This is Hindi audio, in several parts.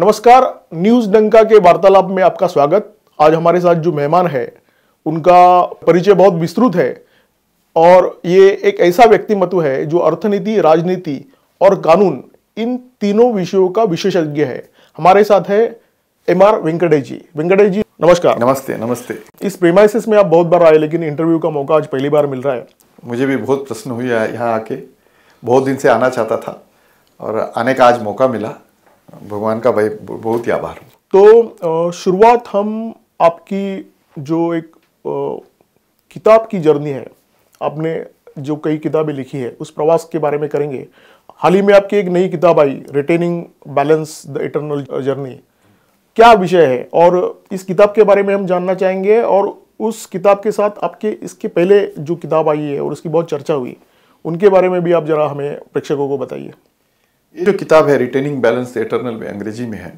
नमस्कार न्यूज डंका के वार्तालाप में आपका स्वागत आज हमारे साथ जो मेहमान है उनका परिचय बहुत विस्तृत है और ये एक ऐसा व्यक्तिमत्व है जो अर्थनीति राजनीति और कानून इन तीनों विषयों का विशेषज्ञ है हमारे साथ है एम आर वेंकटेश जी वेंकटेश जी नमस्कार नमस्ते नमस्ते इस प्रेमाइसिस में आप बहुत बार आए लेकिन इंटरव्यू का मौका आज पहली बार मिल रहा है मुझे भी बहुत प्रश्न हुई है यहाँ आके बहुत दिन से आना चाहता था और आने का आज मौका मिला भगवान का भाई बहुत ही आभार तो शुरुआत हम आपकी जो एक किताब की जर्नी है आपने जो कई किताबें लिखी है उस प्रवास के बारे में करेंगे हाल ही में आपकी एक नई किताब आई retaining balance the eternal journey क्या विषय है और इस किताब के बारे में हम जानना चाहेंगे और उस किताब के साथ आपके इसके पहले जो किताब आई है और उसकी बहुत चर्चा हुई उनके बारे में भी आप जरा हमें प्रेक्षकों को बताइए ये जो किताब है रिटेनिंग बैलेंस एटर्नल में अंग्रेजी में है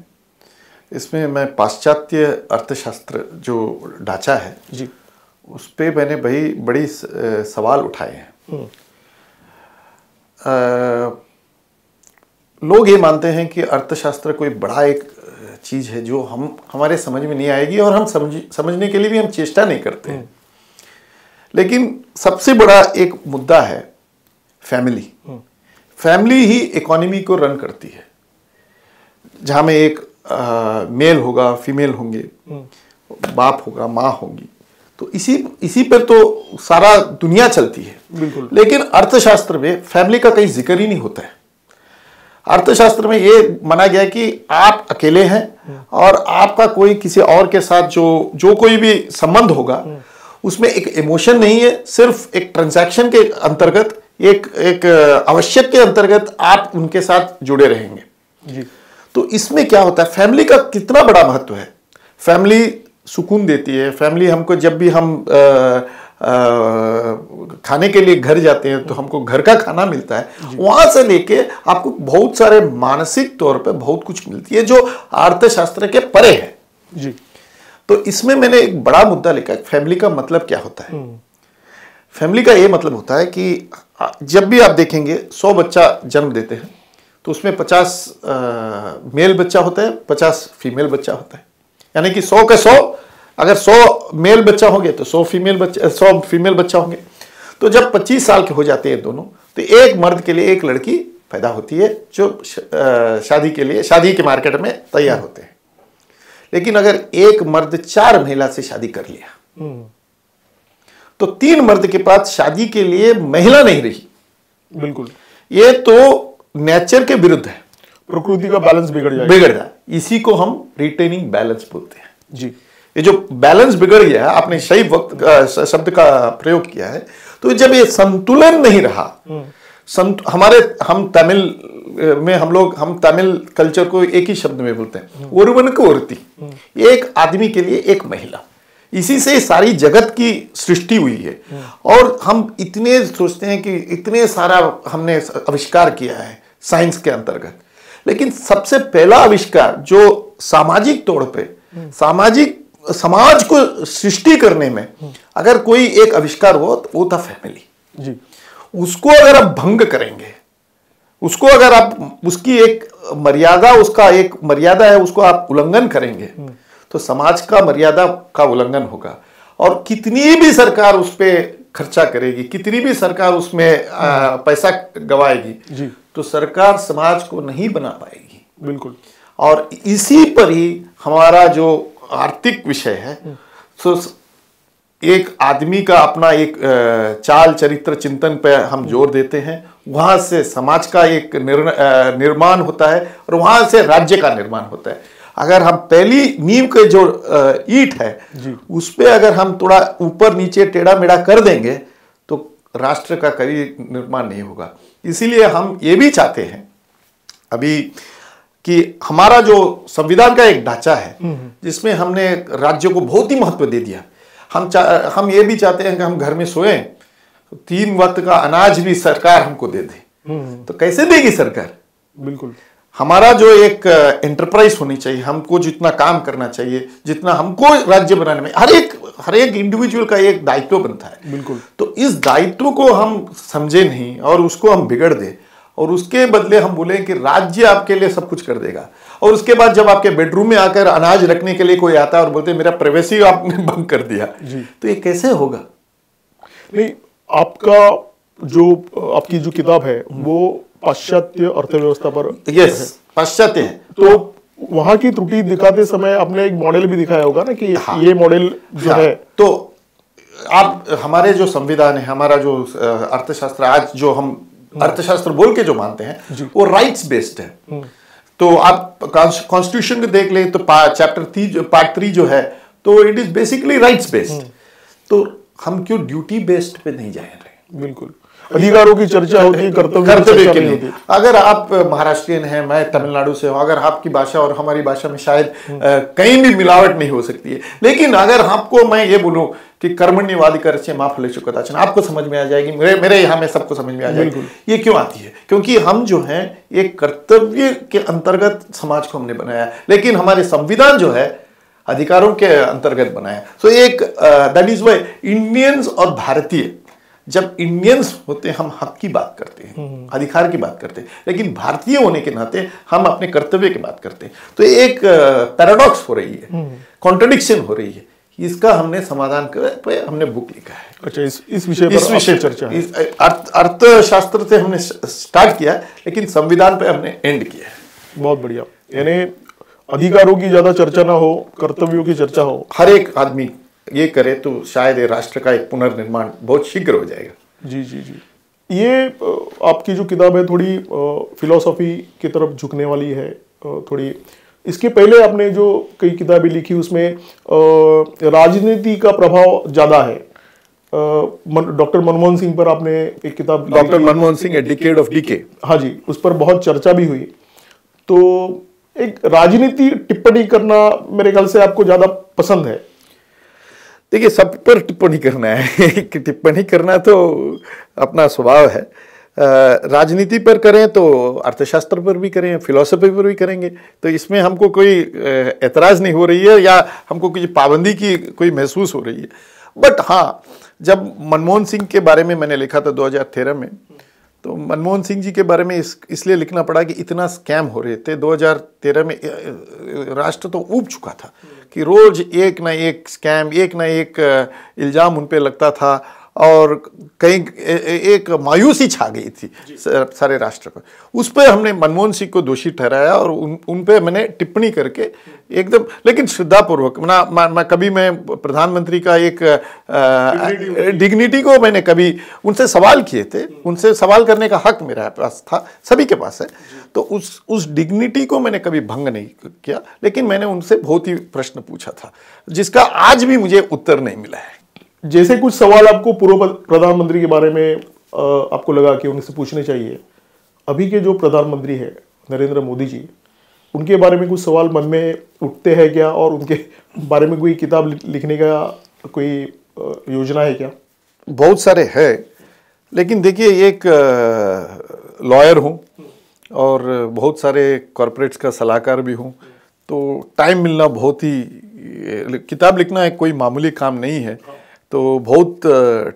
इसमें मैं पाश्चात्य अर्थशास्त्र जो ढांचा है जी उस पर मैंने भाई बड़ी सवाल उठाए हैं हम्म। लोग ये मानते हैं कि अर्थशास्त्र कोई बड़ा एक चीज़ है जो हम हमारे समझ में नहीं आएगी और हम समझ समझने के लिए भी हम चेष्टा नहीं करते हैं हम्म। लेकिन सबसे बड़ा एक मुद्दा है फैमिली फैमिली ही इकोनॉमी को रन करती है जहाँ में एक आ, मेल होगा फीमेल होंगे हम्म। बाप होगा माँ होगी तो इसी इसी पर तो सारा दुनिया चलती है बिल्कुल लेकिन अर्थशास्त्र में फैमिली का कहीं जिक्र ही नहीं होता है अर्थशास्त्र में ये माना गया कि आप अकेले हैं हम्म। और आपका कोई किसी और के साथ जो जो कोई भी संबंध होगा हम्म। उसमें एक इमोशन नहीं है सिर्फ एक ट्रांजैक्शन के अंतर्गत एक एक आवश्यक के अंतर्गत आप उनके साथ जुड़े रहेंगे जी तो इसमें क्या होता है फैमिली का कितना बड़ा महत्व है फैमिली सुकून देती है फैमिली हमको जब भी हम आ, आ, खाने के लिए घर जाते हैं तो हमको घर का खाना मिलता है वहां से लेके आपको बहुत सारे मानसिक तौर पे बहुत कुछ मिलती है जो अर्थशास्त्र के परे है जी तो इसमें मैंने एक बड़ा मुद्दा लिखा है फैमिली का मतलब क्या होता है फैमिली का ये मतलब होता है कि जब भी आप देखेंगे सौ बच्चा जन्म देते हैं तो उसमें पचास मेल बच्चा होता है पचास फीमेल बच्चा होता है यानी कि सौ के सौ अगर सौ मेल बच्चा होंगे तो सौ फीमेल बच्चा सौ फीमेल बच्चा होंगे तो जब पच्चीस साल के हो जाते हैं दोनों तो एक मर्द के लिए एक लड़की पैदा होती है जो शादी के लिए शादी के मार्केट में तैयार होते हैं लेकिन अगर एक मर्द चार महिला से शादी कर लिया हम्म। तो तीन मर्द के पास शादी के लिए महिला नहीं रही बिल्कुल ये तो नेचर के विरुद्ध है प्रकृति का बैलेंस बिगड़ जाए बिगड़ जाए इसी को हम रिटेनिंग बैलेंस बोलते हैं जी ये जो बैलेंस बिगड़ गया है आपने सही वक्त शब्द का प्रयोग किया है तो जब ये संतुलन नहीं रहा हम्म। संत हमारे हम तमिल में हम लोग हम तमिल कल्चर को एक ही शब्द में बोलते हैं औरती एक आदमी के लिए एक महिला इसी से सारी जगत की सृष्टि हुई है और हम इतने सोचते हैं कि इतने सारा हमने आविष्कार किया है साइंस के अंतर्गत लेकिन सबसे पहला आविष्कार जो सामाजिक तौर पे सामाजिक समाज को सृष्टि करने में अगर कोई एक आविष्कार हो तो वो था फैमिली जी उसको अगर आप भंग करेंगे उसको अगर आप उसकी एक मर्यादा उसका एक मर्यादा है उसको आप उल्लंघन करेंगे तो समाज का मर्यादा का उल्लंघन होगा और कितनी भी सरकार उस पर खर्चा करेगी कितनी भी सरकार उसमें पैसा गवाएगी तो सरकार समाज को नहीं बना पाएगी बिल्कुल और इसी पर ही हमारा जो आर्थिक विषय है तो एक आदमी का अपना एक चाल चरित्र चिंतन पर हम जोर देते हैं वहां से समाज का एक निर्माण होता है और वहां से राज्य का निर्माण होता है अगर हम पहली नींव के जो ईट है उस पर अगर हम थोड़ा ऊपर नीचे टेढ़ा मेढ़ा कर देंगे तो राष्ट्र का कभी निर्माण नहीं होगा इसीलिए हम ये भी चाहते हैं अभी कि हमारा जो संविधान का एक ढांचा है हम्म। जिसमें हमने राज्य को बहुत ही महत्व दे दिया हम चा हम ये भी चाहते हैं कि हम घर में सोए तो तीन वक्त का अनाज भी सरकार हमको दे दे हम्म। तो कैसे देगी सरकार बिल्कुल हमारा जो एक एंटरप्राइज uh, होनी चाहिए हमको जितना काम करना चाहिए जितना हमको राज्य बनाने में हर एक हर एक इंडिविजुअल का एक दायित्व बनता है बिल्कुल तो इस दायित्व को हम समझे नहीं और उसको हम बिगड़ दे और उसके बदले हम बोले कि राज्य आपके लिए सब कुछ कर देगा और उसके बाद जब आपके बेडरूम में आकर अनाज रखने के लिए कोई आता है और बोलते मेरा प्रवेशी आपने बंद कर दिया तो ये कैसे होगा नहीं आपका जो आपकी जो किताब है वो पाश्चात्य अर्थव्यवस्था पर यस पाश्चात्य है तो वहां की त्रुटि दिखाते समय आपने एक मॉडल भी दिखाया होगा ना कि हाँ, ये मॉडल जो हाँ, है तो आप हमारे जो संविधान है हमारा जो अर्थशास्त्र आज जो हम हम्म। अर्थशास्त्र बोल के जो मानते हैं वो राइट्स बेस्ड है हम्म। तो आप कॉन्स्टिट्यूशन को देख लें तो चैप्टर थ्री पार्ट थ्री जो है तो it is basically rights based तो हम क्यों ड्यूटी बेस्ड पे नहीं जा रहे बिल्कुल अधिकारों की चर्चा होती है कर्तव्य कर्तव्य के लिए अगर आप महाराष्ट्रियन हैं मैं तमिलनाडु से हूँ अगर आपकी भाषा और हमारी भाषा में शायद हम्म। कहीं भी मिलावट नहीं हो सकती है लेकिन अगर आपको मैं ये बोलूँ कि कर्मण्यवादी कर से माफ ले चुका था आपको समझ में आ जाएगी मेरे मेरे यहाँ में सबको समझ में आ जाएगी ये क्यों आती है क्योंकि हम जो है एक कर्तव्य के अंतर्गत समाज को हमने बनाया लेकिन हमारे संविधान जो है अधिकारों के अंतर्गत बनाया सो so, एक दैट इज वाई इंडियंस और भारतीय जब इंडियंस होते हैं हम हक की बात करते हैं हम्म। अधिकार की बात करते हैं लेकिन भारतीय होने के नाते हम अपने कर्तव्य की बात करते हैं तो एक पैराडॉक्स हो रही है कॉन्ट्रडिक्शन हम्म। हो रही है इसका हमने समाधान कर हमने बुक लिखा है अच्छा इस इस विषय पर इस विषय चर्चा अर्थशास्त्र से हमने स्टार्ट किया लेकिन संविधान पर हमने एंड किया है बहुत बढ़िया यानी अधिकारों की ज्यादा चर्चा ना हो कर्तव्यों की चर्चा हो हर एक आदमी ये करे तो शायद ये राष्ट्र का एक पुनर्निर्माण बहुत शीघ्र हो जाएगा जी जी जी ये आपकी जो किताब है थोड़ी फिलोसॉफी की तरफ झुकने वाली है थोड़ी इसके पहले आपने जो कई किताबें लिखी उसमें राजनीति का प्रभाव ज़्यादा है डॉक्टर मनमोहन सिंह पर आपने एक किताब doctor Manmohan Singh a decade of decay हाँ जी उस पर बहुत चर्चा भी हुई तो एक राजनीति टिप्पणी करना मेरे ख्याल से आपको ज़्यादा पसंद है देखिए सब पर टिप्पणी करना है कि टिप्पणी करना तो अपना स्वभाव है राजनीति पर करें तो अर्थशास्त्र पर भी करें फिलोसफी पर भी करेंगे तो इसमें हमको कोई एतराज़ नहीं हो रही है या हमको कुछ पाबंदी की कोई महसूस हो रही है बट हाँ जब मनमोहन सिंह के बारे में मैंने लिखा था 2013 में तो मनमोहन सिंह जी के बारे में इस इसलिए लिखना पड़ा कि इतना स्कैम हो रहे थे 2013 में राष्ट्र तो ऊब चुका था कि रोज़ एक ना एक स्कैम एक ना एक इल्ज़ाम उन पर लगता था और कहीं एक मायूसी छा गई थी सारे राष्ट्र पर उस पर हमने मनमोहन सिंह को दोषी ठहराया और उन उन पर मैंने टिप्पणी करके एकदम लेकिन श्रद्धापूर्वक ना मैं कभी मैं प्रधानमंत्री का एक डिग्निटी को मैंने कभी उनसे सवाल किए थे उनसे सवाल करने का हक मेरा पास था सभी के पास है तो उस उस डिग्निटी को मैंने कभी भंग नहीं किया लेकिन मैंने उनसे बहुत ही प्रश्न पूछा था जिसका आज भी मुझे उत्तर नहीं मिला है जैसे कुछ सवाल आपको पूर्व प्रधानमंत्री के बारे में आपको लगा कि उनसे पूछने चाहिए अभी के जो प्रधानमंत्री है नरेंद्र मोदी जी उनके बारे में कुछ सवाल मन में उठते हैं क्या और उनके बारे में कोई किताब लिखने का कोई योजना है क्या बहुत सारे है लेकिन देखिए एक लॉयर हूँ और बहुत सारे कॉरपोरेट्स का सलाहकार भी हूँ तो टाइम मिलना बहुत ही किताब लिखना एक कोई मामूली काम नहीं है तो बहुत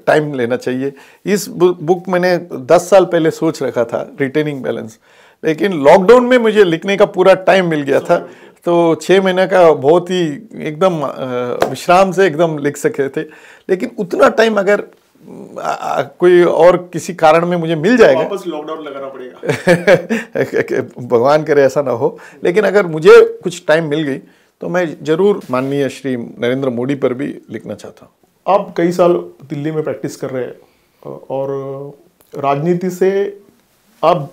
टाइम लेना चाहिए इस बुक मैंने 10 साल पहले सोच रखा था रिटेनिंग बैलेंस लेकिन लॉकडाउन में मुझे लिखने का पूरा टाइम मिल गया था तो छः महीने का बहुत ही एकदम विश्राम से एकदम लिख सके थे लेकिन उतना टाइम अगर आ, कोई और किसी कारण में मुझे मिल जाएगा वापस लॉकडाउन लगाना पड़ेगा भगवान करे ऐसा ना हो लेकिन अगर मुझे कुछ टाइम मिल गई तो मैं ज़रूर माननीय श्री नरेंद्र मोदी पर भी लिखना चाहता हूँ आप कई साल दिल्ली में प्रैक्टिस कर रहे हैं और राजनीति से आप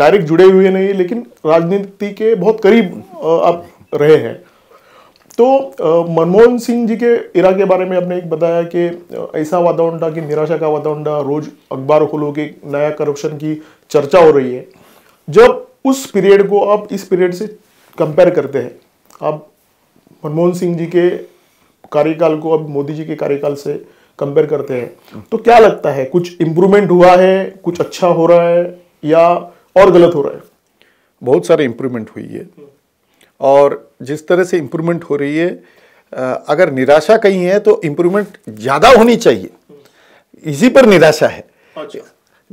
डायरेक्ट जुड़े हुए नहीं लेकिन राजनीति के बहुत करीब आप रहे हैं तो मनमोहन सिंह जी के इरा के बारे में आपने एक बताया कि ऐसा वातावरण था कि निराशा का वातावरण था रोज अखबार खोलो कि नया करप्शन की चर्चा हो रही है जब उस पीरियड को आप इस पीरियड से कंपेयर करते हैं आप मनमोहन सिंह जी के कार्यकाल को अब मोदी जी के कार्यकाल से कंपेयर करते हैं तो क्या लगता है कुछ इम्प्रूवमेंट हुआ है कुछ अच्छा हो रहा है या और गलत हो रहा है बहुत सारे इम्प्रूवमेंट हुई है और जिस तरह से इम्प्रूवमेंट हो रही है अगर निराशा कहीं है तो इम्प्रूवमेंट ज़्यादा होनी चाहिए इसी पर निराशा है अच्छा।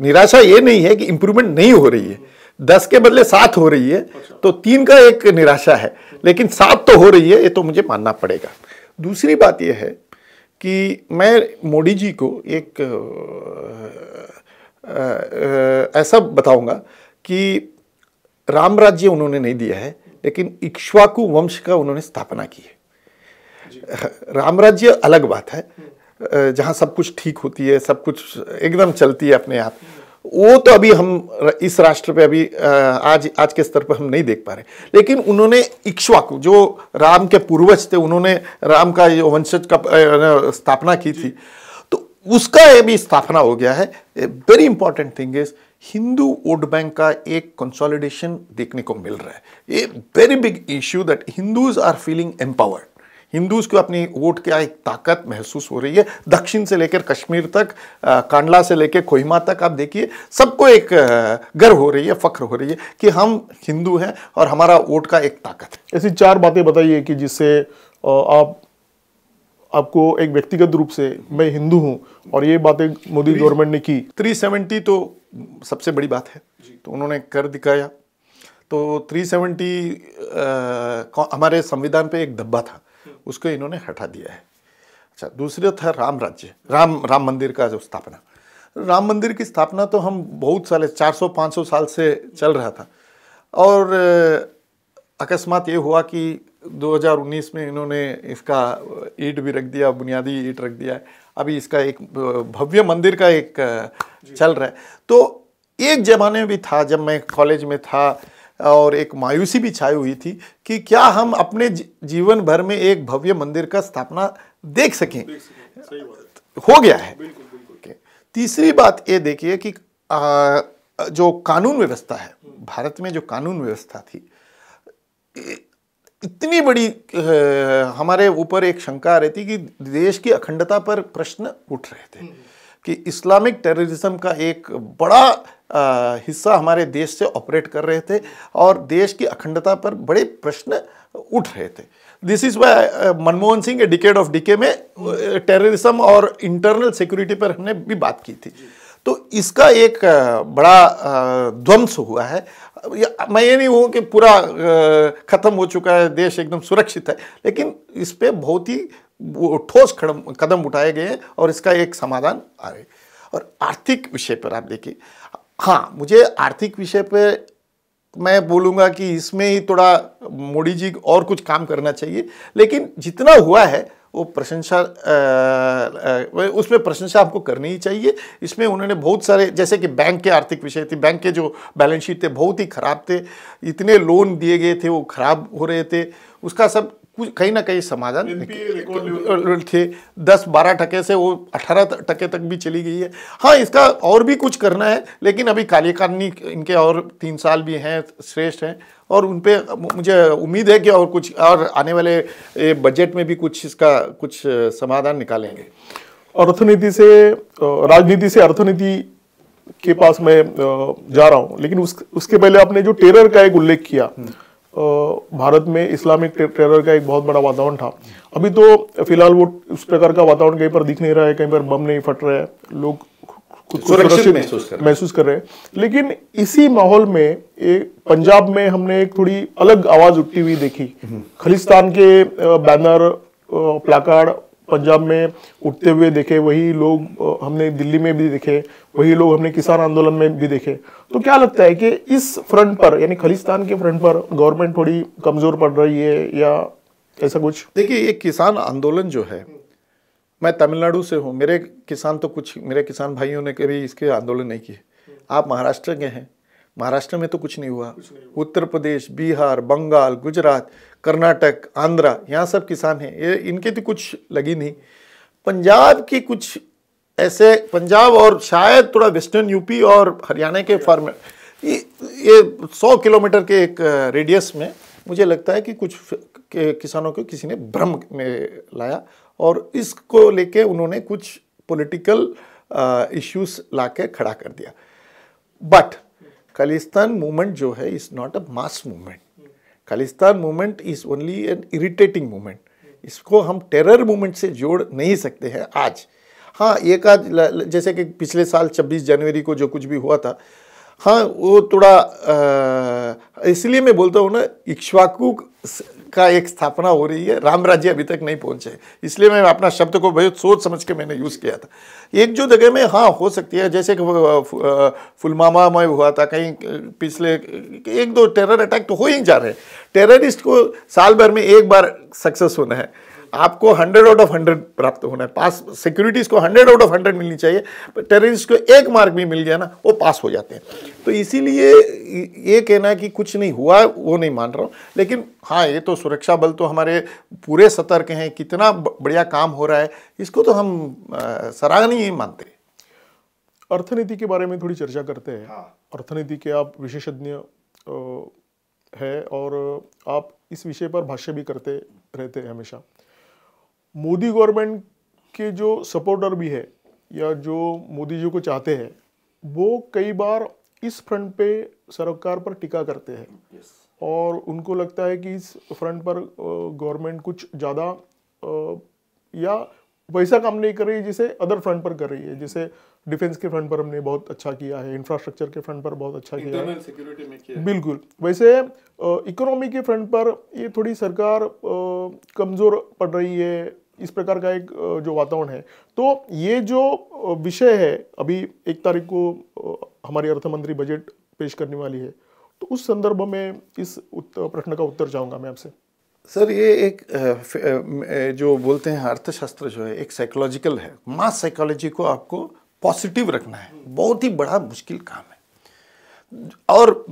निराशा ये नहीं है कि इम्प्रूवमेंट नहीं हो रही है दस के बदले सात हो रही है अच्छा। तो तीन का एक निराशा है लेकिन सात तो हो रही है ये तो मुझे मानना पड़ेगा दूसरी बात यह है कि मैं मोदी जी को एक ऐसा बताऊंगा कि राम राज्य उन्होंने नहीं दिया है लेकिन इक्ष्वाकु वंश का उन्होंने स्थापना की है राम राज्य अलग बात है जहाँ सब कुछ ठीक होती है सब कुछ एकदम चलती है अपने आप वो तो अभी हम इस राष्ट्र पे अभी आज आज के स्तर पर हम नहीं देख पा रहे लेकिन उन्होंने इक्ष्वाकु जो राम के पूर्वज थे उन्होंने राम का जो वंशज का स्थापना की थी तो उसका ये भी स्थापना हो गया है very important thing is Hindu vote bank का एक कंसोलिडेशन देखने को मिल रहा है ये very big issue that Hindus are feeling empowered Hindus को अपनी वोट का एक ताकत महसूस हो रही है दक्षिण से लेकर कश्मीर तक कांडला से लेकर कोहिमा तक आप देखिए सबको एक गर्व हो रही है फख्र हो रही है कि हम हिंदू हैं और हमारा वोट का एक ताकत है ऐसी चार बातें बताइए कि जिससे आप आपको एक व्यक्तिगत रूप से मैं हिंदू हूँ और ये बातें मोदी गवर्नमेंट ने की 370 तो सबसे बड़ी बात है तो उन्होंने कर दिखाया तो 370 आ, हमारे संविधान पे एक धब्बा था उसको इन्होंने हटा दिया है अच्छा दूसरा था राम राज्य राम राम मंदिर का जो स्थापना राम मंदिर की स्थापना तो हम बहुत साले 400-500 साल से चल रहा था और अकस्मात ये हुआ कि 2019 में इन्होंने इसका ईट भी रख दिया बुनियादी ईट रख दिया अभी इसका एक भव्य मंदिर का एक चल रहा है तो एक ज़माने में भी था जब मैं कॉलेज में था और एक मायूसी भी छाई हुई थी कि क्या हम अपने जीवन भर में एक भव्य मंदिर का स्थापना देख सकें हो गया है तीसरी बात ये देखिए कि जो कानून व्यवस्था है हम्म। भारत में जो कानून व्यवस्था थी इतनी बड़ी हमारे ऊपर एक शंका आ रही थी कि देश की अखंडता पर प्रश्न उठ रहे थे हम्म। कि इस्लामिक टेररिज्म का एक बड़ा आ, हिस्सा हमारे देश से ऑपरेट कर रहे थे और देश की अखंडता पर बड़े प्रश्न उठ रहे थे this is why Manmohan Singh के डिकेड ऑफ डिके में टेररिज्म और इंटरनल सिक्योरिटी पर हमने भी बात की थी तो इसका एक बड़ा ध्वंस हुआ है मैं ये नहीं हूँ कि पूरा ख़त्म हो चुका है देश एकदम सुरक्षित है लेकिन इस पर बहुत ही वो ठोस कदम उठाए गए हैं और इसका एक समाधान आ रहा है और आर्थिक विषय पर आप देखिए हाँ मुझे आर्थिक विषय पर मैं बोलूँगा कि इसमें ही थोड़ा मोदी जी और कुछ काम करना चाहिए लेकिन जितना हुआ है वो प्रशंसा उसमें प्रशंसा आपको करनी ही चाहिए इसमें उन्होंने बहुत सारे जैसे कि बैंक के आर्थिक विषय थे बैंक के जो बैलेंस शीट थे बहुत ही ख़राब थे इतने लोन दिए गए थे वो ख़राब हो रहे थे उसका सब कुछ कहीं ना कहीं समाधान थे दस बारह टके से वो अठारह टके तक भी चली गई है हाँ इसका और भी कुछ करना है लेकिन अभी कार्यकारिणी इनके और तीन साल भी हैं श्रेष्ठ हैं और उन मुझे उम्मीद है कि और कुछ और आने वाले बजट में भी कुछ इसका कुछ समाधान निकालेंगे अर्थनीति से राजनीति से अर्थनीति के पास मैं जा रहा हूँ लेकिन उस उसके पहले आपने जो टेरर का एक उल्लेख किया हम्म। भारत में इस्लामिक टेरर का एक बहुत बड़ा वातावरण था अभी तो फिलहाल वो उस प्रकार का वातावरण कहीं पर दिख नहीं रहा है कहीं पर बम नहीं फट रहे हैं लोग खुद को सुरक्षित महसूस कर रहे हैं लेकिन इसी माहौल में एक पंजाब में हमने एक थोड़ी अलग आवाज उठती हुई देखी हम्म। खलिस्तान के बैनर प्लाकार्ड पंजाब में उठते हुए देखे वही लोग हमने दिल्ली में भी देखे वही लोग हमने किसान आंदोलन में भी देखे तो क्या लगता है कि इस फ्रंट पर यानी खलिस्तान के फ्रंट पर गवर्नमेंट थोड़ी कमज़ोर पड़ रही है या ऐसा कुछ देखिए ये किसान आंदोलन जो है मैं तमिलनाडु से हूँ मेरे किसान तो कुछ मेरे किसान भाइयों ने कभी इसके आंदोलन नहीं किए आप महाराष्ट्र के हैं महाराष्ट्र में तो कुछ नहीं हुआ उत्तर प्रदेश बिहार बंगाल गुजरात कर्नाटक आंध्रा यहाँ सब किसान हैं ये इनके तो कुछ लगी नहीं पंजाब की कुछ ऐसे पंजाब और शायद थोड़ा वेस्टर्न यूपी और हरियाणा के फार्म ये ये सौ किलोमीटर के एक रेडियस में मुझे लगता है कि कुछ किसानों को किसी ने भ्रम में लाया और इसको लेके उन्होंने कुछ पॉलिटिकल इश्यूज ला के खड़ा कर दिया बट खालिस्तान मूवमेंट जो है is not a mass movement Khalistan movement is only an irritating movement इसको हम टेरर मूवमेंट से जोड़ नहीं सकते हैं आज हाँ एक आज जैसे कि पिछले साल 26 जनवरी को जो कुछ भी हुआ था हाँ वो थोड़ा इसलिए मैं बोलता हूँ ना इक्श्वाकू का एक स्थापना हो रही है राम राज्य अभी तक नहीं पहुंचे इसलिए मैं अपना शब्द को बहुत सोच समझ के मैंने यूज़ किया था एक जो जगह में हाँ हो सकती है जैसे कि फुलमामा में हुआ था कहीं पिछले एक दो टेरर अटैक तो हो ही जा रहे हैं टेररिस्ट को साल भर में एक बार सक्सेस होना है आपको हंड्रेड आउट ऑफ हंड्रेड प्राप्त होना है पास सिक्योरिटीज़ को हंड्रेड आउट ऑफ हंड्रेड मिलनी चाहिए टेररिस्ट को एक मार्क भी मिल गया ना वो पास हो जाते हैं तो इसीलिए ये कहना है कि कुछ नहीं हुआ वो नहीं मान रहा हूँ लेकिन हाँ ये तो सुरक्षा बल तो हमारे पूरे सतर्क हैं कितना बढ़िया काम हो रहा है इसको तो हम सराहनीय मानते अर्थनीति के बारे में थोड़ी चर्चा करते हैं हाँ। अर्थनीति के आप विशेषज्ञ है और आप इस विषय पर भाष्य भी करते रहते हैं हमेशा मोदी गवर्नमेंट के जो सपोर्टर भी है या जो मोदी जी को चाहते हैं वो कई बार इस फ्रंट पे सरकार पर टिका करते हैं और उनको लगता है कि इस फ्रंट पर गवर्नमेंट कुछ ज़्यादा या वैसा काम नहीं कर रही है जिसे अदर फ्रंट पर कर रही है जैसे डिफेंस के फ्रंट पर हमने बहुत अच्छा किया है इंफ्रास्ट्रक्चर के फ्रंट पर बहुत अच्छा किया है सिक्योरिटी में किया बिल्कुल वैसे इकोनॉमी के फ्रंट पर ये थोड़ी सरकार कमज़ोर पड़ रही है इस प्रकार का एक जो वातावरण है तो ये जो विषय है अभी एक तारीख को हमारी अर्थमंत्री बजट पेश करने वाली है तो उस संदर्भ में इस प्रश्न का उत्तर चाहूँगा मैं आपसे सर ये एक जो बोलते हैं अर्थशास्त्र जो है एक साइकोलॉजिकल है मास साइकोलॉजी को आपको पॉजिटिव रखना है बहुत ही बड़ा मुश्किल काम है और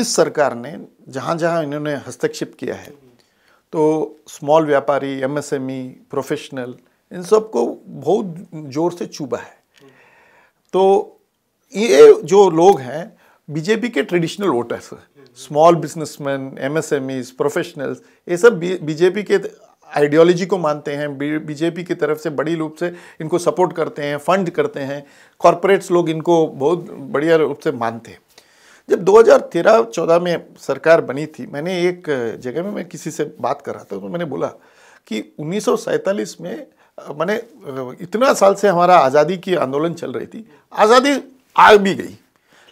इस सरकार ने जहाँ जहाँ इन्होंने हस्तक्षेप किया है तो स्मॉल व्यापारी एमएसएमई प्रोफेशनल e, इन सब को बहुत जोर से चुभा है तो ये जो लोग हैं बीजेपी के traditional voters small businessman MSMEs professionals ये सब बीजेपी के आइडियोलॉजी को मानते हैं बीजेपी की तरफ से बड़ी रूप से इनको सपोर्ट करते हैं फंड करते हैं कॉरपोरेट्स लोग इनको बहुत बढ़िया रूप से मानते हैं जब 2013-14 में सरकार बनी थी मैंने एक जगह में मैं किसी से बात कर रहा था तो मैंने बोला कि उन्नीस में मैंने इतना साल से हमारा आज़ादी की आंदोलन चल रही थी आज़ादी आ भी गई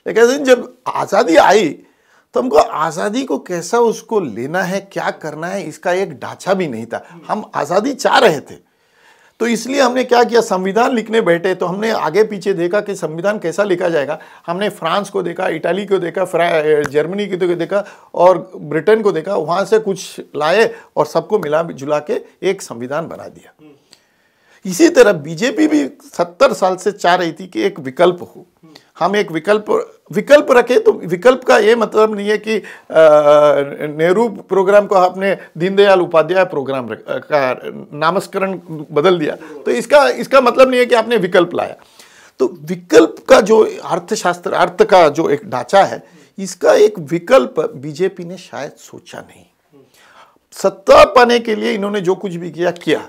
लेकिन जब आज़ादी आई तो हमको आज़ादी को कैसा उसको लेना है क्या करना है इसका एक ढांचा भी नहीं था हम आज़ादी चाह रहे थे तो इसलिए हमने क्या किया संविधान लिखने बैठे तो हमने आगे पीछे देखा कि संविधान कैसा लिखा जाएगा हमने फ्रांस को देखा इटाली को देखा जर्मनी को तो देखा और ब्रिटेन को देखा वहाँ से कुछ लाए और सबको मिला जुला के एक संविधान बना दिया इसी तरह बीजेपी भी सत्तर साल से चाह रही थी कि एक विकल्प हो हम एक विकल्प विकल्प रखे तो विकल्प का ये मतलब नहीं है कि नेहरू प्रोग्राम को आपने दीनदयाल उपाध्याय प्रोग्राम का नामस्करण बदल दिया तो इसका इसका मतलब नहीं है कि आपने विकल्प लाया तो विकल्प का जो अर्थशास्त्र अर्थ का जो एक ढांचा है इसका एक विकल्प बीजेपी ने शायद सोचा नहीं सत्ता पाने के लिए इन्होंने जो कुछ भी किया किया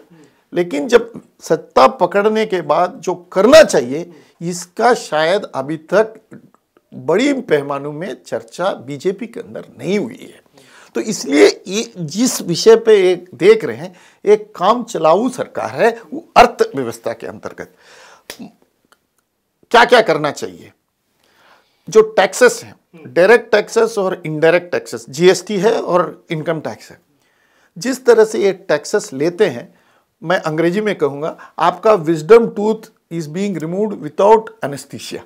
लेकिन जब सत्ता पकड़ने के बाद जो करना चाहिए इसका शायद अभी तक बड़ी पैमानों में चर्चा बीजेपी के अंदर नहीं हुई है तो इसलिए ये जिस विषय पे एक देख रहे हैं एक काम चलाऊ सरकार है वो अर्थव्यवस्था के अंतर्गत क्या क्या करना चाहिए जो टैक्सेस हैं डायरेक्ट टैक्सेस और इनडायरेक्ट टैक्सेस जीएसटी है और इनकम टैक्स है जिस तरह से ये टैक्सेस लेते हैं मैं अंग्रेजी में कहूंगा आपका wisdom tooth is being removed without anaesthesia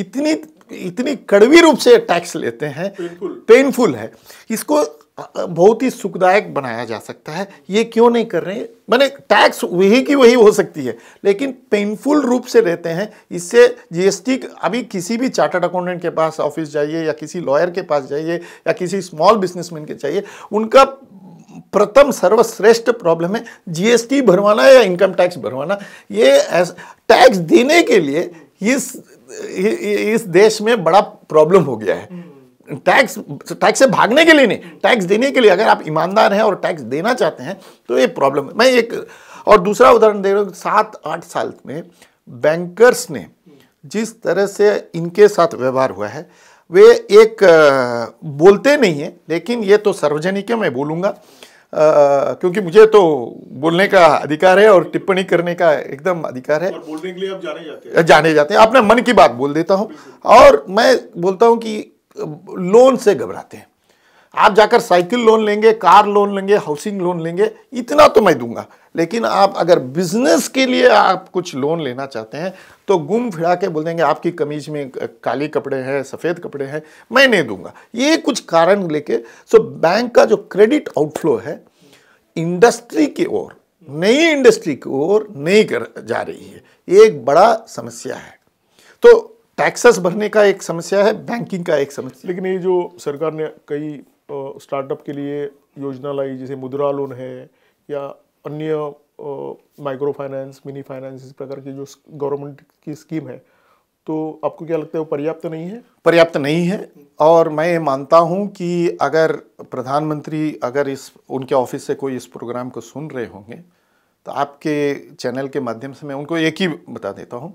इतनी इतनी कड़वी रूप से टैक्स लेते हैं पेनफुल है इसको बहुत ही सुखदायक बनाया जा सकता है ये क्यों नहीं कर रहे मैंने टैक्स वही की वही हो सकती है लेकिन पेनफुल रूप से रहते हैं इससे जीएसटी अभी किसी भी चार्टर्ड अकाउंटेंट के पास ऑफिस जाइए या किसी लॉयर के पास जाइए या किसी स्मॉल बिजनेसमैन के जाइए उनका प्रथम सर्वश्रेष्ठ प्रॉब्लम है जीएसटी भरवाना या इनकम टैक्स भरवाना ये टैक्स देने के लिए इस इस देश में बड़ा प्रॉब्लम हो गया है टैक्स टैक्स से भागने के लिए नहीं टैक्स देने के लिए अगर आप ईमानदार हैं और टैक्स देना चाहते हैं तो ये प्रॉब्लम है मैं एक और दूसरा उदाहरण दे रहा हूँ सात आठ साल में बैंकर्स ने जिस तरह से इनके साथ व्यवहार हुआ है वे एक बोलते नहीं हैं लेकिन ये तो सार्वजनिक है मैं बोलूँगा क्योंकि मुझे तो बोलने का अधिकार है और टिप्पणी करने का एकदम अधिकार है बोलने के लिए आप जाने जाते हैं जाने जाते हैं आपने मन की बात बोल देता हूँ और मैं बोलता हूँ कि लोन से घबराते हैं आप जाकर साइकिल लोन लेंगे कार लोन लेंगे हाउसिंग लोन लेंगे इतना तो मैं दूंगा लेकिन आप अगर बिजनेस के लिए आप कुछ लोन लेना चाहते हैं तो गुम फिरा के बोल देंगे आपकी कमीज में काले कपड़े हैं सफ़ेद कपड़े हैं मैं नहीं दूंगा ये कुछ कारण लेके सो बैंक का जो क्रेडिट आउटफ्लो है इंडस्ट्री की ओर नई इंडस्ट्री की ओर नहीं कर जा रही है ये एक बड़ा समस्या है तो टैक्सेस भरने का एक समस्या है बैंकिंग का एक समस्या लेकिन ये जो सरकार ने कई स्टार्टअप के लिए योजना लाई जैसे मुद्रा लोन है या अन्य माइक्रो फाइनेंस मिनी फाइनेंस इस प्रकार की जो गवर्नमेंट की स्कीम है तो आपको क्या लगता है वो पर्याप्त नहीं है पर्याप्त नहीं है और मैं मानता हूँ कि अगर प्रधानमंत्री अगर इस उनके ऑफिस से कोई इस प्रोग्राम को सुन रहे होंगे तो आपके चैनल के माध्यम से मैं उनको एक ही बता देता हूँ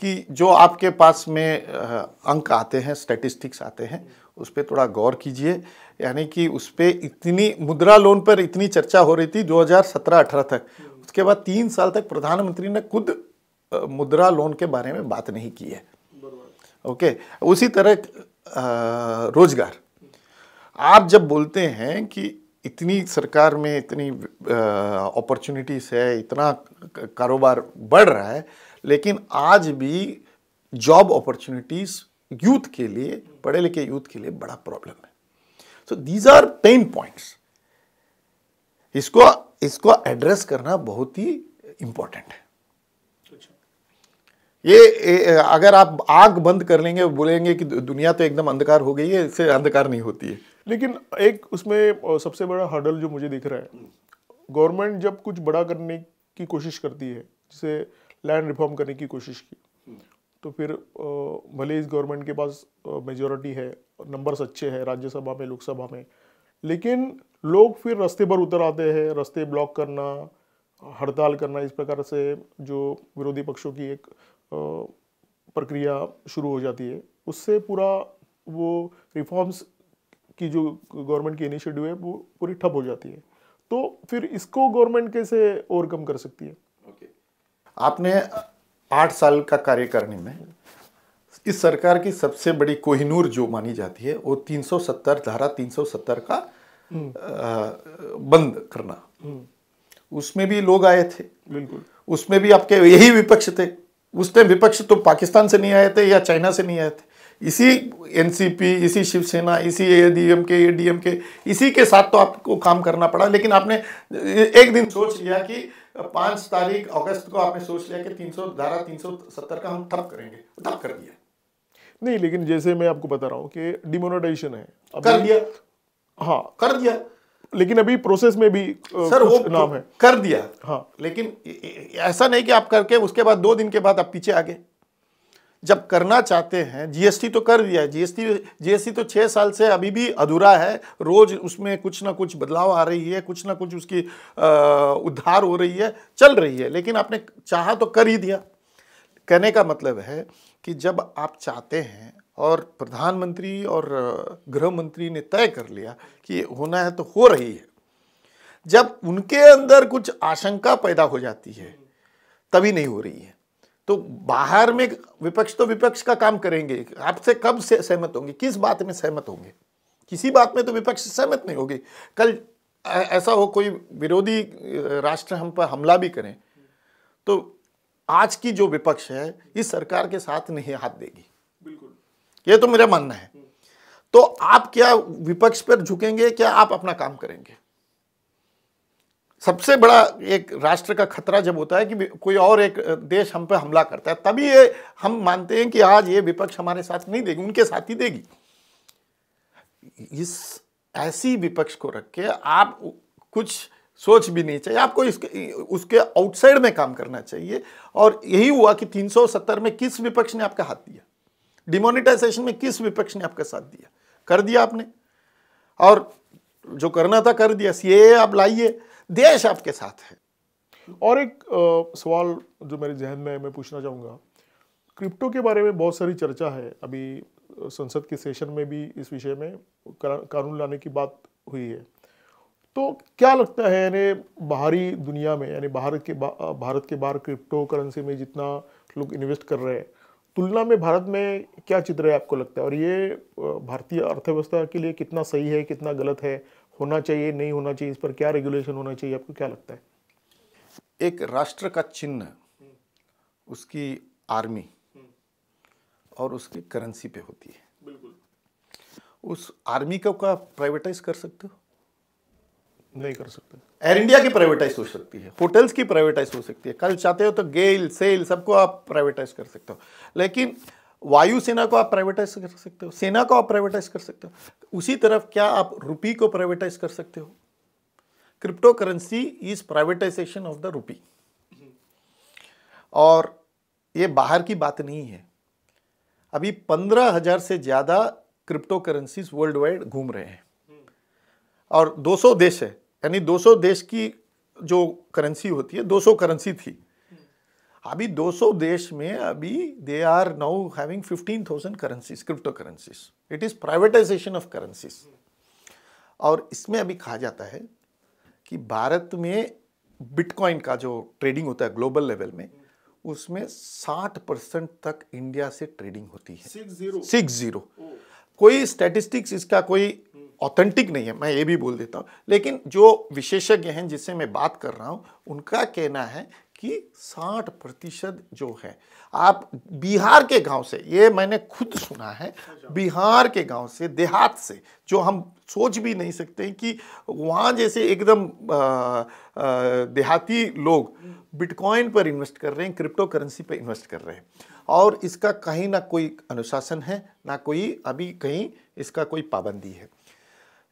कि जो आपके पास में अंक आते हैं स्टैटिस्टिक्स आते हैं उस पर थोड़ा गौर कीजिए यानी कि उस पर इतनी मुद्रा लोन पर इतनी चर्चा हो रही थी 2017-18 तक उसके बाद तीन साल तक प्रधानमंत्री ने खुद मुद्रा लोन के बारे में बात नहीं की है ओके उसी तरह रोजगार आप जब बोलते हैं कि इतनी सरकार में इतनी अपॉर्चुनिटीज़ है इतना कारोबार बढ़ रहा है लेकिन आज भी जॉब अपॉर्चुनिटीज़ यूथ के लिए पढ़े लिखे यूथ के लिए बड़ा प्रॉब्लम है so these are pain points इसको इसको एड्रेस करना बहुत ही इंपॉर्टेंट है ये ए, अगर आप आग बंद कर लेंगे बोलेंगे कि दुनिया तो एकदम अंधकार हो गई है इससे अंधकार नहीं होती है लेकिन एक उसमें सबसे बड़ा हर्डल जो मुझे दिख रहा है गवर्नमेंट जब कुछ बड़ा करने की कोशिश करती है जैसे लैंड रिफॉर्म करने की कोशिश की तो फिर भले इस गवर्नमेंट के पास मेजोरिटी है नंबर्स अच्छे हैं राज्यसभा में लोकसभा में लेकिन लोग फिर रास्ते पर उतर आते हैं रास्ते ब्लॉक करना हड़ताल करना इस प्रकार से जो विरोधी पक्षों की एक प्रक्रिया शुरू हो जाती है उससे पूरा वो रिफॉर्म्स की जो गवर्नमेंट की इनिशिएटिव है वो पूरी ठप हो जाती है तो फिर इसको गवर्नमेंट कैसे ओवरकम कर सकती है ओके okay. आपने आठ साल का कार्य करने में इस सरकार की सबसे बड़ी कोहिनूर जो मानी जाती है वो 370 धारा 370 का हम्म। बंद करना हम्म। उसमें भी लोग आए थे बिल्कुल उसमें भी आपके यही विपक्ष थे उसने विपक्ष तो पाकिस्तान से नहीं आए थे या चाइना से नहीं आए थे इसी एनसीपी इसी शिवसेना इसी ए के ए के इसी के साथ तो आपको काम करना पड़ा लेकिन आपने एक दिन सोच लिया कि पांच तारीख अगस्त को आपने सोच लिया कि तीन सौ धारा तीन सौ सत्तर का हम ठप करेंगे ठप कर दिया नहीं लेकिन जैसे मैं आपको बता रहा हूं कि डिमोनोटाइजेशन है कर दिया हाँ कर दिया लेकिन अभी प्रोसेस में भी सर वो नाम है कर दिया हाँ लेकिन ऐसा नहीं कि आप करके उसके बाद दो दिन के बाद आप पीछे आ गए जब करना चाहते हैं जीएसटी तो कर दिया है जीएसटी जीएसटी तो छः साल से अभी भी अधूरा है रोज़ उसमें कुछ ना कुछ बदलाव आ रही है कुछ ना कुछ उसकी उद्धार हो रही है चल रही है लेकिन आपने चाहा तो कर ही दिया कहने का मतलब है कि जब आप चाहते हैं और प्रधानमंत्री और गृह मंत्री ने तय कर लिया कि होना है तो हो रही है जब उनके अंदर कुछ आशंका पैदा हो जाती है तभी नहीं हो रही है तो बाहर में विपक्ष तो विपक्ष का काम करेंगे आपसे कब से सहमत होंगे किस बात में सहमत होंगे किसी बात में तो विपक्ष सहमत नहीं होगी कल ऐसा हो कोई विरोधी राष्ट्र हम पर हमला भी करें तो आज की जो विपक्ष है इस सरकार के साथ नहीं हाथ देगी बिल्कुल ये तो मेरा मानना है तो आप क्या विपक्ष पर झुकेंगे क्या आप अपना काम करेंगे सबसे बड़ा एक राष्ट्र का खतरा जब होता है कि कोई और एक देश हम पर हमला करता है तभी ये हम मानते हैं कि आज ये विपक्ष हमारे साथ नहीं देगी उनके साथ ही देगी इस ऐसी विपक्ष को रख के आप कुछ सोच भी नहीं चाहिए आपको इसके उसके आउटसाइड में काम करना चाहिए और यही हुआ कि 370 में किस विपक्ष ने आपका हाथ दिया डिमोनिटाइजेशन में किस विपक्ष ने आपका साथ दिया कर दिया आपने और जो करना था कर दिया सीए आप लाइए देश आपके साथ है और एक आ, सवाल जो मेरे जहन में मैं पूछना चाहूँगा क्रिप्टो के बारे में बहुत सारी चर्चा है अभी संसद के सेशन में भी इस विषय में कानून लाने की बात हुई है तो क्या लगता है यानी बाहरी दुनिया में यानी भारत के बा, भारत के बाहर क्रिप्टो करेंसी में जितना लोग इन्वेस्ट कर रहे हैं तुलना में भारत में क्या चित्र है आपको लगता है और ये भारतीय अर्थव्यवस्था के लिए कितना सही है कितना गलत है होना चाहिए नहीं होना चाहिए इस पर क्या रेगुलेशन होना चाहिए आपको क्या लगता है एक राष्ट्र का चिन्ह उसकी आर्मी और उसकी करेंसी पे होती है बिल्कुल उस आर्मी को का प्राइवेटाइज कर सकते हो नहीं कर सकते एयर इंडिया की प्राइवेटाइज हो सकती है होटल्स की प्राइवेटाइज हो सकती है कल चाहते हो तो गेल सेल सबको आप प्राइवेटाइज कर सकते हो लेकिन वायुसेना को आप प्राइवेटाइज कर सकते हो सेना को आप प्राइवेटाइज कर सकते हो उसी तरफ क्या आप रुपी को प्राइवेटाइज कर सकते हो crypto currency is privatisation of the rupee और ये बाहर की बात नहीं है अभी पंद्रह हजार से ज़्यादा क्रिप्टो करेंसीज वर्ल्ड वाइड घूम रहे हैं और 200 देश है यानी 200 देश की जो करेंसी होती है 200 करेंसी थी अभी 200 देश में अभी they are now having 15,000 currencies crypto currencies it is privatisation of currencies और इसमें अभी कहा जाता है कि भारत में बिटकॉइन का जो ट्रेडिंग होता है ग्लोबल लेवल में उसमें 60 परसेंट तक इंडिया से ट्रेडिंग होती है सिक्स जीरो कोई स्टेटिस्टिक्स इसका कोई ऑथेंटिक नहीं है मैं ये भी बोल देता हूँ लेकिन जो विशेषज्ञ हैं जिससे मैं बात कर रहा हूँ उनका कहना है कि 60 प्रतिशत जो है आप बिहार के गांव से ये मैंने खुद सुना है बिहार के गांव से देहात से जो हम सोच भी नहीं सकते कि वहाँ जैसे एकदम देहाती लोग बिटकॉइन पर इन्वेस्ट कर रहे हैं क्रिप्टो करेंसी पर इन्वेस्ट कर रहे हैं और इसका कहीं ना कोई अनुशासन है ना कोई अभी कहीं इसका कोई पाबंदी है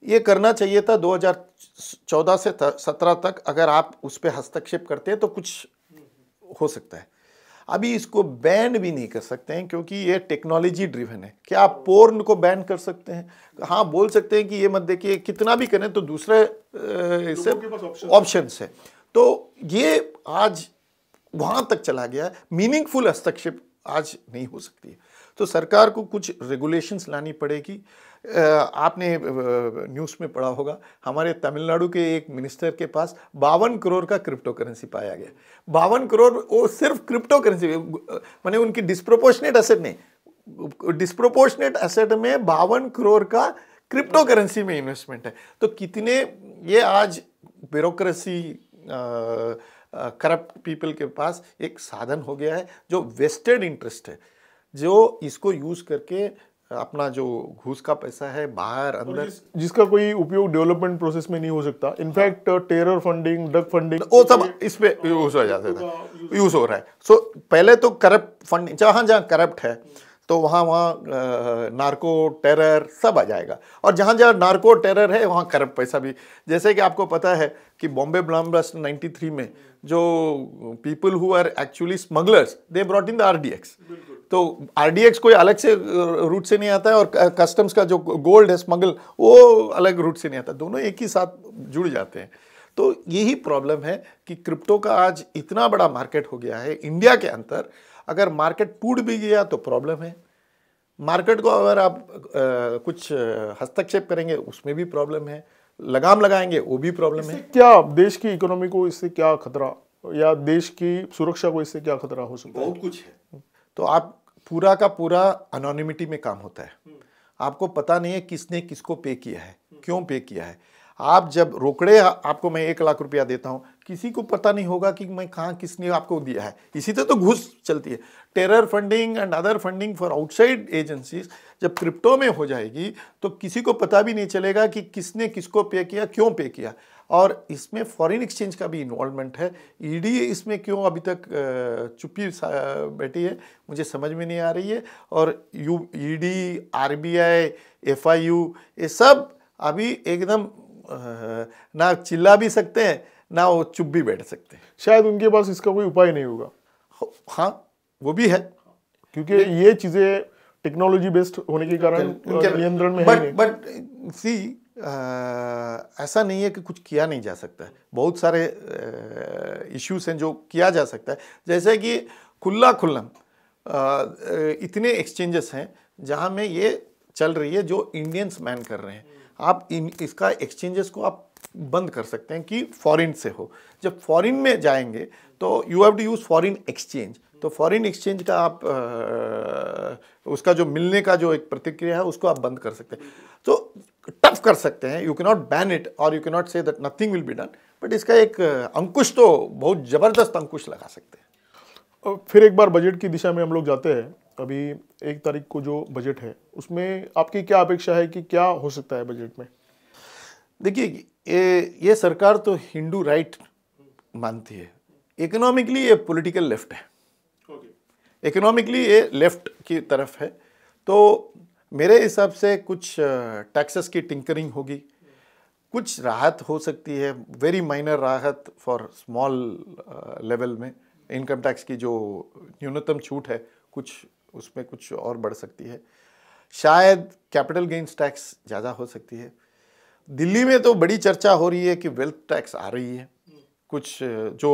ये करना चाहिए था 2014 से 17 तक अगर आप उस पर हस्तक्षेप करते हैं तो कुछ हो सकता है अभी इसको बैन भी नहीं कर सकते हैं क्योंकि ये टेक्नोलॉजी ड्रिवन है क्या आप पोर्न को बैन कर सकते हैं हाँ बोल सकते हैं कि ये मत देखिए कितना भी करें तो दूसरे इससे ऑप्शन है तो ये आज वहाँ तक चला गया है मीनिंगफुल हस्तक्षेप आज नहीं हो सकती है तो सरकार को कुछ रेगुलेशंस लानी पड़ेगी आपने न्यूज़ में पढ़ा होगा हमारे तमिलनाडु के एक मिनिस्टर के पास बावन करोड़ का क्रिप्टो करेंसी पाया गया बावन करोड़ वो सिर्फ क्रिप्टो करेंसी मैंने उनकी डिस्प्रोपोर्शनेट असेट नहीं डिस्प्रोपोर्शनेट असेट में बावन करोड़ का क्रिप्टो करेंसी में इन्वेस्टमेंट है तो कितने ये आज ब्यूरोसी करप्ट पीपल के पास एक साधन हो गया है जो वेस्टेड इंटरेस्ट है जो इसको यूज़ करके अपना जो घूस का पैसा है बाहर तो अंदर जिस, जिसका कोई उपयोग डेवलपमेंट प्रोसेस में नहीं हो सकता in fact terror funding drug funding वो सब इस पे यूज हो जाते थे यूज हो रहा है सो पहले तो करप्ट फंडिंग जहाँ जहाँ करप्ट है तो वहाँ वहाँ नार्को टेरर सब आ जाएगा और जहाँ जहाँ नार्को टेरर है वहाँ करप्ट पैसा भी जैसे कि आपको पता है कि बॉम्बे ब्लाम नाइन्टी 93 में जो people who are actually smugglers they brought in the RDX तो आरडीएक्स कोई अलग से रूट से नहीं आता है और कस्टम्स का जो गोल्ड है स्मगल वो अलग रूट से नहीं आता दोनों एक ही साथ जुड़ जाते हैं तो यही प्रॉब्लम है कि क्रिप्टो का आज इतना बड़ा मार्केट हो गया है इंडिया के अंतर अगर मार्केट टूट भी गया तो प्रॉब्लम है मार्केट को अगर आप आ, कुछ हस्तक्षेप करेंगे उसमें भी प्रॉब्लम है लगाम लगाएंगे वो भी प्रॉब्लम है क्या देश की इकोनॉमी को इससे क्या खतरा या देश की सुरक्षा को इससे क्या खतरा हो सकता है बहुत कुछ है तो आप पूरा का पूरा अनोनिमिटी में काम होता है हम्म। आपको पता नहीं है किसने किसको पे किया है हम्म। क्यों पे किया है आप जब रोकड़े आपको मैं एक लाख रुपया देता हूं किसी को पता नहीं होगा कि मैं कहाँ किसने आपको दिया है इसी तरह तो घुस चलती है terror funding and other funding for outside agencies जब क्रिप्टो में हो जाएगी तो किसी को पता भी नहीं चलेगा कि किसने किसको पे किया क्यों पे किया और इसमें फॉरेन एक्सचेंज का भी इन्वॉल्वमेंट है ईडी e इसमें क्यों अभी तक चुप्पी बैठी है मुझे समझ में नहीं आ रही है और यू ईडी आरबीआई एफआईयू ये सब अभी एकदम ना चिल्ला भी सकते हैं ना वो चुप भी बैठ सकते शायद उनके पास इसका कोई उपाय नहीं होगा हाँ वो भी है क्योंकि ये चीज़ें टेक्नोलॉजी बेस्ड होने के कारण नियंत्रण में बट बट सी ऐसा नहीं है कि कुछ किया नहीं जा सकता है बहुत सारे इश्यूज uh, हैं जो किया जा सकता है जैसे कि खुला खुल्ला uh, uh, इतने एक्सचेंजेस हैं जहां में ये चल रही है जो इंडियंस मैन कर रहे हैं आप इन इसका एक्सचेंजेस को आप बंद कर सकते हैं कि फॉरेन से हो जब फॉरेन में जाएंगे तो you have to use foreign exchange तो फॉरेन एक्सचेंज का आप आ, उसका जो मिलने का जो एक प्रतिक्रिया है उसको आप बंद कर सकते हैं तो टफ कर सकते हैं you can not ban it और you can not say that nothing will be done but इसका एक अंकुश तो बहुत ज़बरदस्त अंकुश लगा सकते हैं फिर एक बार बजट की दिशा में हम लोग जाते हैं अभी एक तारीख को जो बजट है उसमें आपकी क्या अपेक्षा है कि क्या हो सकता है बजट में देखिए ये ये सरकार तो हिंदू राइट मानती है इकोनॉमिकली ये पॉलिटिकल लेफ्ट है इकोनॉमिकली ये लेफ्ट की तरफ है तो मेरे हिसाब से कुछ टैक्सेस की टिंकरिंग होगी कुछ राहत हो सकती है वेरी माइनर राहत फॉर स्मॉल लेवल में इनकम टैक्स की जो न्यूनतम छूट है कुछ उसमें कुछ और बढ़ सकती है शायद कैपिटल गेंस टैक्स ज़्यादा हो सकती है दिल्ली में तो बड़ी चर्चा हो रही है कि वेल्थ टैक्स आ रही है कुछ जो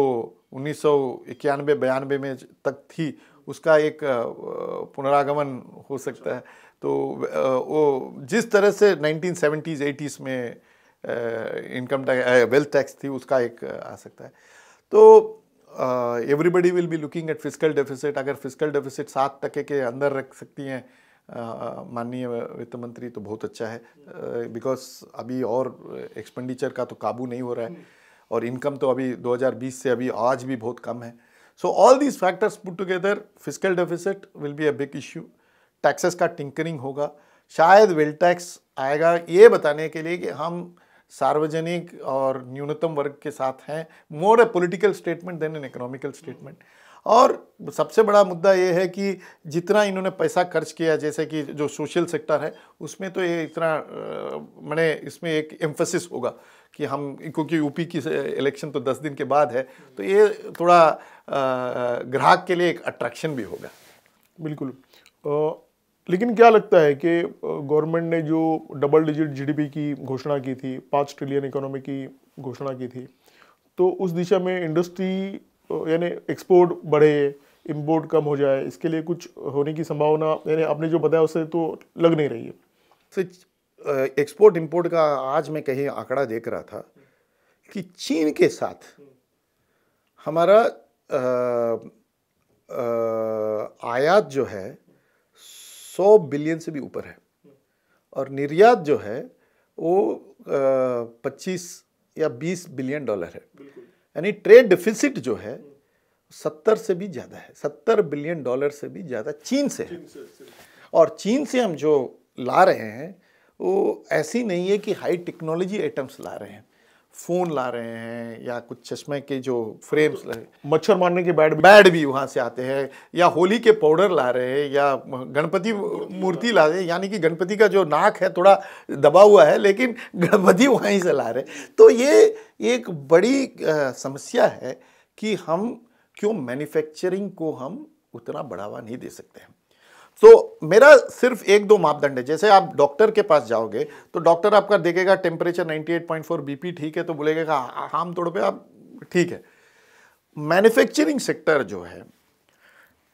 उन्नीस सौ इक्यानवे बयानवे में तक थी उसका एक पुनरागमन हो सकता है तो वो जिस तरह से 1970s 80s में इनकम टैक्स वेल्थ टैक्स थी उसका एक आ सकता है तो everybody will be looking at physical deficit अगर फिजिकल डेफिसिट सात टके के अंदर रख सकती हैं माननीय वित्त मंत्री तो बहुत अच्छा है बिकॉज अभी और एक्सपेंडिचर का तो काबू नहीं हो रहा है और इनकम तो अभी 2020 से अभी आज भी बहुत कम है so all these factors put together physical deficit will be a big issue taxes का टिंकरिंग होगा शायद वेल टैक्स आएगा ये बताने के लिए कि हम सार्वजनिक और न्यूनतम वर्ग के साथ हैं more a political statement than an economical statement और सबसे बड़ा मुद्दा ये है कि जितना इन्होंने पैसा खर्च किया जैसे कि जो सोशल सेक्टर है उसमें तो ये इतना मैंने इसमें एक एम्फोसिस होगा कि हम क्योंकि यूपी की इलेक्शन तो दस दिन के बाद है तो ये थोड़ा ग्राहक के लिए एक अट्रैक्शन भी होगा बिल्कुल आ, लेकिन क्या लगता है कि गवर्नमेंट ने जो डबल डिजिट जीडीपी की घोषणा की थी पाँच ट्रिलियन इकोनॉमी की घोषणा की थी तो उस दिशा में इंडस्ट्री तो यानी एक्सपोर्ट बढ़े इम्पोर्ट कम हो जाए इसके लिए कुछ होने की संभावना यानी आपने जो बताया उससे तो लग नहीं रही है एक्सपोर्ट इम्पोर्ट का आज मैं कहीं आंकड़ा देख रहा था कि चीन के साथ हमारा आ, आ, आयात जो है 100 बिलियन से भी ऊपर है और निर्यात जो है वो पच्चीस या बीस बिलियन डॉलर है यानी ट्रेड डिफिसिट जो है सत्तर से भी ज़्यादा है सत्तर बिलियन डॉलर से भी ज़्यादा चीन से है और चीन से हम जो ला रहे हैं वो ऐसी नहीं है कि हाई टेक्नोलॉजी आइटम्स ला रहे हैं फ़ोन ला रहे हैं या कुछ चश्मे के जो फ्रेम्स मच्छर मारने के बैड बैड भी वहाँ से आते हैं या होली के पाउडर ला रहे हैं या गणपति मूर्ति ला रहे हैं यानी कि गणपति का जो नाक है थोड़ा दबा हुआ है लेकिन गणपति वहीं से ला रहे हैं तो ये एक बड़ी समस्या है कि हम क्यों मैन्युफैक्चरिंग को हम उतना बढ़ावा नहीं दे सकते हैं सो so, मेरा सिर्फ एक दो मापदंड है जैसे आप डॉक्टर के पास जाओगे तो डॉक्टर आपका देखेगा टेम्परेचर 98.4 बीपी ठीक है तो बोलेगा हम हाँ, तोड़ पे आप ठीक है मैन्युफैक्चरिंग सेक्टर जो है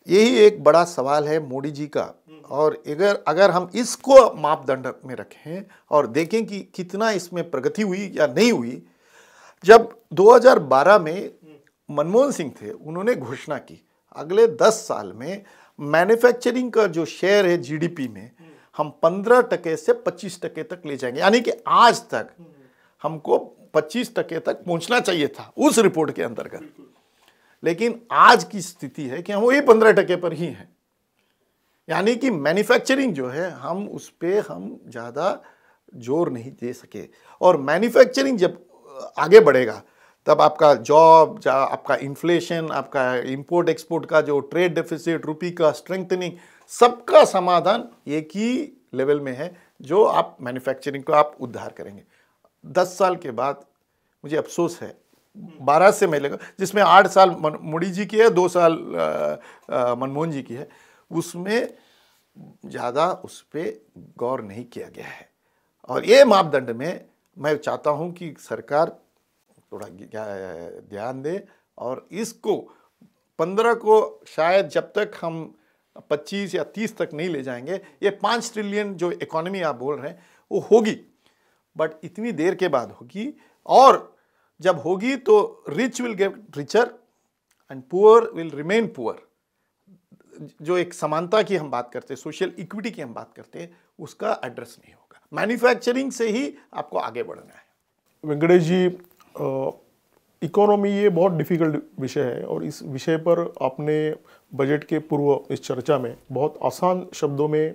यही एक बड़ा सवाल है मोदी जी का और अगर अगर हम इसको मापदंड में रखें और देखें कि कितना इसमें प्रगति हुई या नहीं हुई जब 2012 में मनमोहन सिंह थे उन्होंने घोषणा की अगले 10 साल में मैन्युफैक्चरिंग का जो शेयर है जीडीपी में हम पंद्रह टके से पच्चीस टके तक ले जाएंगे यानी कि आज तक हमको पच्चीस टके तक पहुंचना चाहिए था उस रिपोर्ट के अंतर्गत लेकिन आज की स्थिति है कि हम वही पंद्रह टके पर ही हैं यानी कि मैन्युफैक्चरिंग जो है हम उस पर हम ज़्यादा जोर नहीं दे सके और मैन्युफैक्चरिंग जब आगे बढ़ेगा तब आपका जॉब जा आपका इन्फ्लेशन आपका इंपोर्ट एक्सपोर्ट का जो ट्रेड डेफिसिट रुपी का स्ट्रेंथनिंग सबका समाधान एक ही लेवल में है जो आप मैन्युफैक्चरिंग को आप उद्धार करेंगे दस साल के बाद मुझे अफसोस है बारह से मैं लगा जिसमें आठ साल मोदी जी की है दो साल मनमोहन जी की है उसमें ज़्यादा उस पर गौर नहीं किया गया है और ये मापदंड में मैं चाहता हूँ कि सरकार थोड़ा ध्यान दें और इसको पंद्रह को शायद जब तक हम पच्चीस या तीस तक नहीं ले जाएंगे ये पाँच ट्रिलियन जो इकोनॉमी आप बोल रहे हैं वो होगी बट इतनी देर के बाद होगी और जब होगी तो rich will get richer and poor will remain poor जो एक समानता की हम बात करते हैं सोशल इक्विटी की हम बात करते हैं उसका एड्रेस नहीं होगा मैन्युफैक्चरिंग से ही आपको आगे बढ़ना है वेंकटेश जी इकोनॉमी ये बहुत डिफ़िकल्ट विषय है और इस विषय पर आपने बजट के पूर्व इस चर्चा में बहुत आसान शब्दों में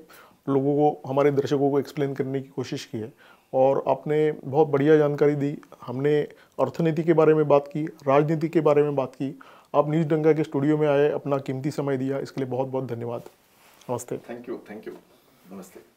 लोगों को हमारे दर्शकों को एक्सप्लेन करने की कोशिश की है और आपने बहुत बढ़िया जानकारी दी हमने अर्थनीति के बारे में बात की राजनीति के बारे में बात की आप न्यूज डंगा के स्टूडियो में आए अपना कीमती समय दिया इसके लिए बहुत बहुत धन्यवाद नमस्ते थैंक यू थैंक यू नमस्ते